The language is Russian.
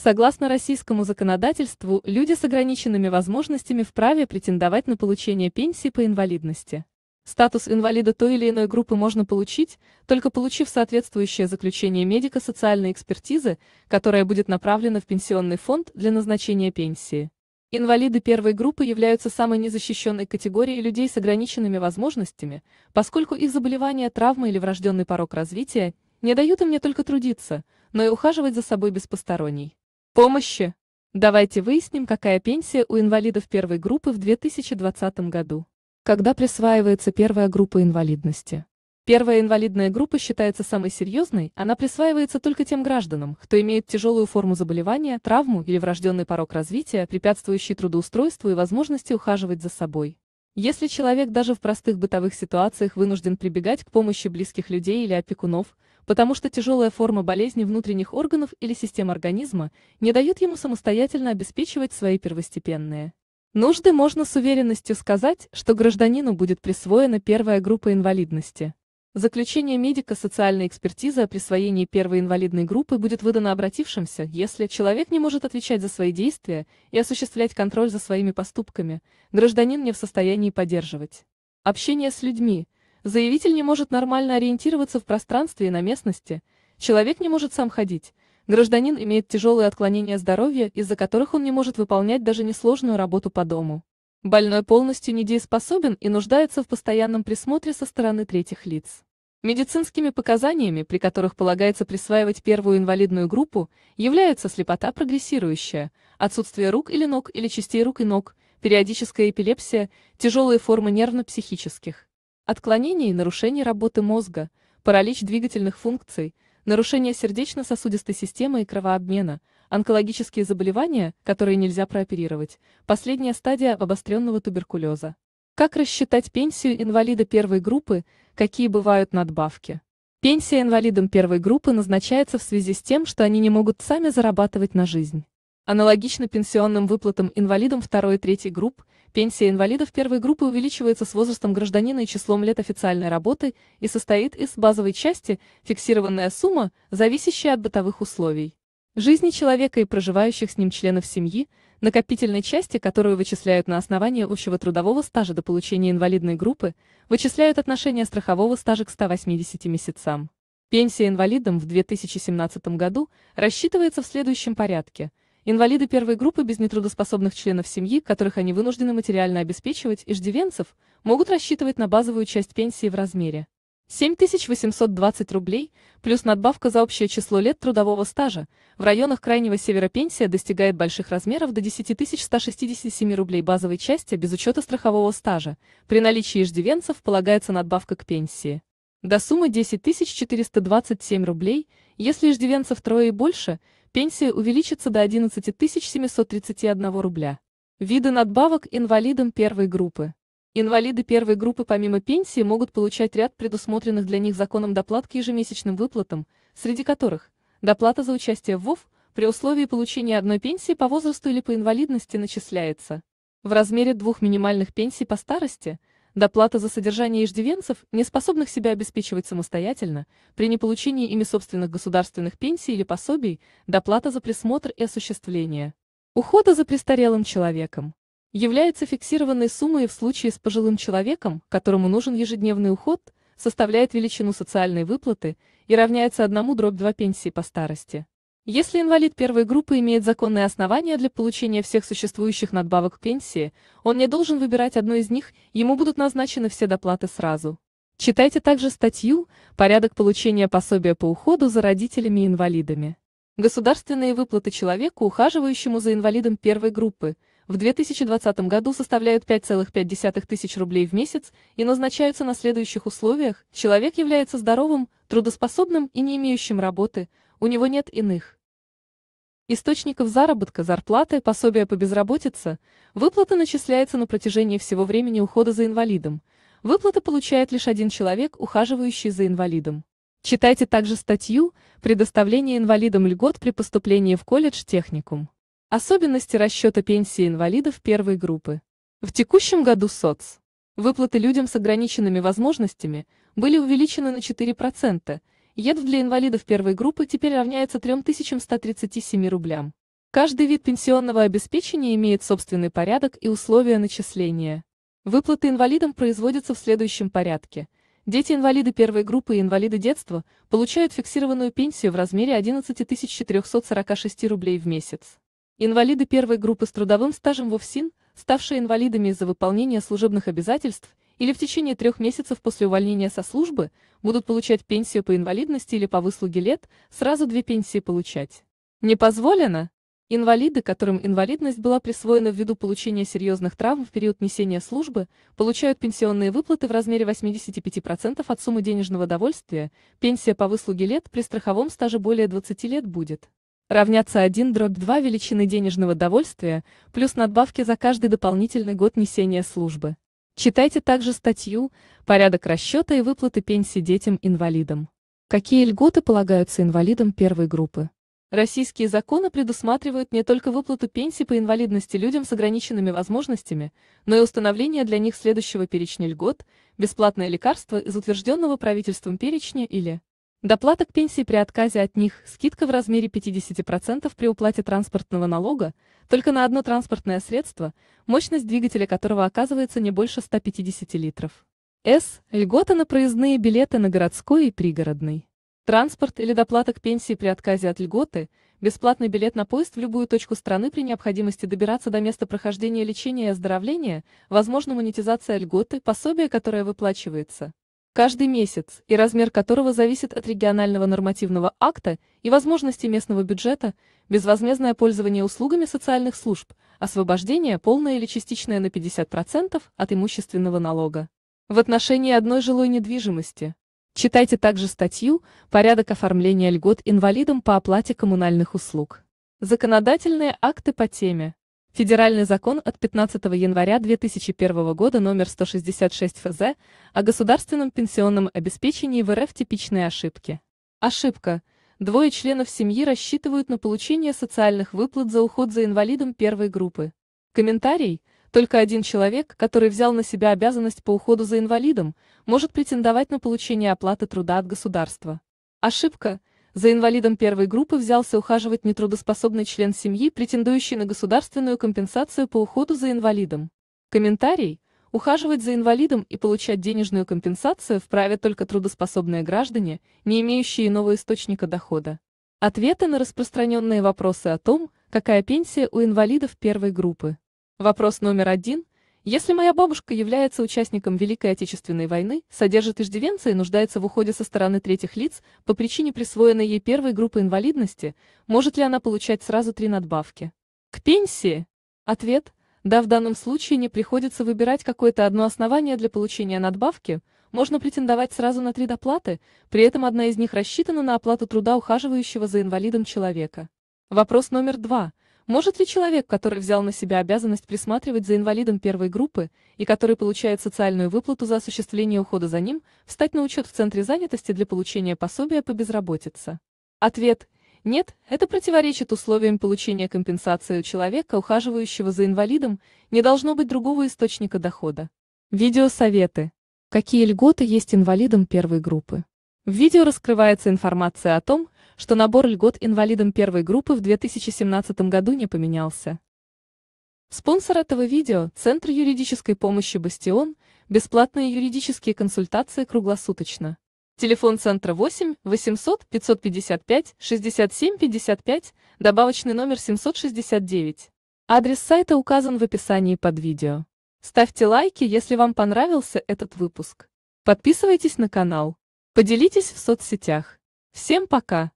Согласно российскому законодательству, люди с ограниченными возможностями вправе претендовать на получение пенсии по инвалидности. Статус инвалида той или иной группы можно получить, только получив соответствующее заключение медико-социальной экспертизы, которая будет направлена в пенсионный фонд для назначения пенсии. Инвалиды первой группы являются самой незащищенной категорией людей с ограниченными возможностями, поскольку их заболевания, травмы или врожденный порог развития не дают им не только трудиться, но и ухаживать за собой без посторонней помощи. Давайте выясним, какая пенсия у инвалидов первой группы в 2020 году. Когда присваивается первая группа инвалидности? Первая инвалидная группа считается самой серьезной, она присваивается только тем гражданам, кто имеет тяжелую форму заболевания, травму или врожденный порог развития, препятствующий трудоустройству и возможности ухаживать за собой. Если человек даже в простых бытовых ситуациях вынужден прибегать к помощи близких людей или опекунов, потому что тяжелая форма болезни внутренних органов или систем организма не дает ему самостоятельно обеспечивать свои первостепенные нужды, можно с уверенностью сказать, что гражданину будет присвоена первая группа инвалидности. Заключение медика социальной экспертизы о присвоении первой инвалидной группы будет выдано обратившимся, если человек не может отвечать за свои действия и осуществлять контроль за своими поступками, гражданин не в состоянии поддерживать. Общение с людьми. Заявитель не может нормально ориентироваться в пространстве и на местности, человек не может сам ходить, гражданин имеет тяжелые отклонения здоровья, из-за которых он не может выполнять даже несложную работу по дому. Больной полностью недееспособен и нуждается в постоянном присмотре со стороны третьих лиц. Медицинскими показаниями, при которых полагается присваивать первую инвалидную группу, являются слепота прогрессирующая, отсутствие рук или ног или частей рук и ног, периодическая эпилепсия, тяжелые формы нервно-психических, отклонений и нарушений работы мозга, паралич двигательных функций, нарушение сердечно-сосудистой системы и кровообмена – Онкологические заболевания, которые нельзя прооперировать. Последняя стадия обостренного туберкулеза. Как рассчитать пенсию инвалида первой группы, какие бывают надбавки? Пенсия инвалидам первой группы назначается в связи с тем, что они не могут сами зарабатывать на жизнь. Аналогично пенсионным выплатам инвалидам второй и третьей групп, пенсия инвалидов первой группы увеличивается с возрастом гражданина и числом лет официальной работы и состоит из базовой части, фиксированная сумма, зависящая от бытовых условий жизни человека и проживающих с ним членов семьи, накопительной части, которую вычисляют на основании общего трудового стажа до получения инвалидной группы, вычисляют отношение страхового стажа к 180 месяцам. Пенсия инвалидам в 2017 году рассчитывается в следующем порядке. Инвалиды первой группы без нетрудоспособных членов семьи, которых они вынуждены материально обеспечивать, иждивенцев, могут рассчитывать на базовую часть пенсии в размере 7820 рублей плюс надбавка за общее число лет трудового стажа в районах Крайнего Севера пенсия достигает больших размеров до 10167 рублей базовой части без учета страхового стажа. При наличии иждивенцев полагается надбавка к пенсии. До суммы 10427 рублей, если иждивенцев трое и больше, пенсия увеличится до 11731 рубля. Виды надбавок инвалидам первой группы. Инвалиды первой группы помимо пенсии могут получать ряд предусмотренных для них законом доплат к ежемесячным выплатам, среди которых доплата за участие в ВОВ при условии получения одной пенсии по возрасту или по инвалидности начисляется в размере двух минимальных пенсий по старости, доплата за содержание иждивенцев, не способных себя обеспечивать самостоятельно, при неполучении ими собственных государственных пенсий или пособий, доплата за присмотр и осуществление ухода за престарелым человеком является фиксированной суммой в случае с пожилым человеком, которому нужен ежедневный уход, составляет величину социальной выплаты и равняется 1 дробь 2 пенсии по старости. Если инвалид первой группы имеет законные основания для получения всех существующих надбавок к пенсии, он не должен выбирать одну из них, ему будут назначены все доплаты сразу. Читайте также статью «Порядок получения пособия по уходу за родителями и инвалидами». Государственные выплаты человеку, ухаживающему за инвалидом первой группы – в 2020 году составляют 5,5 тысяч рублей в месяц и назначаются на следующих условиях. Человек является здоровым, трудоспособным и не имеющим работы, у него нет иных. Источников заработка, зарплаты, пособия по безработице, выплата начисляется на протяжении всего времени ухода за инвалидом. Выплата получает лишь один человек, ухаживающий за инвалидом. Читайте также статью «Предоставление инвалидам льгот при поступлении в колледж техникум». Особенности расчета пенсии инвалидов первой группы. В текущем году соц. Выплаты людям с ограниченными возможностями были увеличены на 4%. ЕДВ для инвалидов первой группы теперь равняется 3137 рублям. Каждый вид пенсионного обеспечения имеет собственный порядок и условия начисления. Выплаты инвалидам производятся в следующем порядке. Дети-инвалиды первой группы и инвалиды детства получают фиксированную пенсию в размере 11 446 рублей в месяц. Инвалиды первой группы с трудовым стажем ВОВСИН, ставшие инвалидами из-за выполнения служебных обязательств или в течение трех месяцев после увольнения со службы, будут получать пенсию по инвалидности или по выслуге лет, сразу две пенсии получать. Не позволено! Инвалиды, которым инвалидность была присвоена ввиду получения серьезных травм в период несения службы, получают пенсионные выплаты в размере 85% от суммы денежного довольствия, пенсия по выслуге лет при страховом стаже более 20 лет будет равняться 1 дробь 2 величины денежного довольствия плюс надбавки за каждый дополнительный год несения службы. Читайте также статью «Порядок расчета и выплаты пенсий детям-инвалидам». Какие льготы полагаются инвалидам первой группы? Российские законы предусматривают не только выплату пенсии по инвалидности людям с ограниченными возможностями, но и установление для них следующего перечня льгот, бесплатное лекарство из утвержденного правительством перечня или Доплата к пенсии при отказе от них, скидка в размере 50% при уплате транспортного налога, только на одно транспортное средство, мощность двигателя которого оказывается не больше 150 литров. С. Льгота на проездные билеты на городской и пригородный. Транспорт или доплата к пенсии при отказе от льготы, бесплатный билет на поезд в любую точку страны при необходимости добираться до места прохождения лечения и оздоровления, возможно монетизация льготы, пособие, которое выплачивается каждый месяц и размер которого зависит от регионального нормативного акта и возможности местного бюджета, безвозмездное пользование услугами социальных служб, освобождение полное или частичное на 50% от имущественного налога. В отношении одной жилой недвижимости. Читайте также статью «Порядок оформления льгот инвалидам по оплате коммунальных услуг». Законодательные акты по теме. Федеральный закон от 15 января 2001 года номер 166 ФЗ о государственном пенсионном обеспечении в РФ типичные ошибки. Ошибка. Двое членов семьи рассчитывают на получение социальных выплат за уход за инвалидом первой группы. Комментарий. Только один человек, который взял на себя обязанность по уходу за инвалидом, может претендовать на получение оплаты труда от государства. Ошибка. За инвалидом первой группы взялся ухаживать нетрудоспособный член семьи, претендующий на государственную компенсацию по уходу за инвалидом. Комментарий. Ухаживать за инвалидом и получать денежную компенсацию вправе только трудоспособные граждане, не имеющие иного источника дохода. Ответы на распространенные вопросы о том, какая пенсия у инвалидов первой группы. Вопрос номер один – если моя бабушка является участником Великой Отечественной войны, содержит иждивенца и нуждается в уходе со стороны третьих лиц по причине присвоенной ей первой группы инвалидности, может ли она получать сразу три надбавки? К пенсии? Ответ – да, в данном случае не приходится выбирать какое-то одно основание для получения надбавки, можно претендовать сразу на три доплаты, при этом одна из них рассчитана на оплату труда ухаживающего за инвалидом человека. Вопрос номер два – может ли человек, который взял на себя обязанность присматривать за инвалидом первой группы и который получает социальную выплату за осуществление ухода за ним, встать на учет в Центре занятости для получения пособия по безработице? Ответ – нет, это противоречит условиям получения компенсации у человека, ухаживающего за инвалидом, не должно быть другого источника дохода. Видеосоветы. Какие льготы есть инвалидам первой группы? В видео раскрывается информация о том, что набор льгот инвалидам первой группы в 2017 году не поменялся. Спонсор этого видео – Центр юридической помощи «Бастион», бесплатные юридические консультации круглосуточно. Телефон центра 8 800 555 67 55, добавочный номер 769. Адрес сайта указан в описании под видео. Ставьте лайки, если вам понравился этот выпуск. Подписывайтесь на канал. Поделитесь в соцсетях. Всем пока!